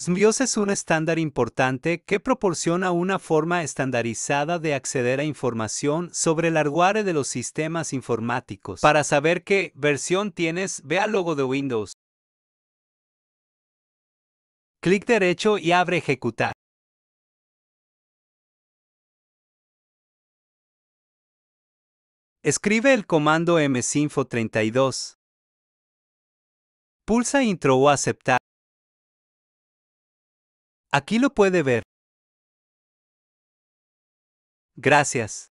SMIOS es un estándar importante que proporciona una forma estandarizada de acceder a información sobre el hardware de los sistemas informáticos. Para saber qué versión tienes, ve al logo de Windows. Clic derecho y abre Ejecutar. Escribe el comando msinfo32. Pulsa Intro o Aceptar. Aquí lo puede ver. Gracias.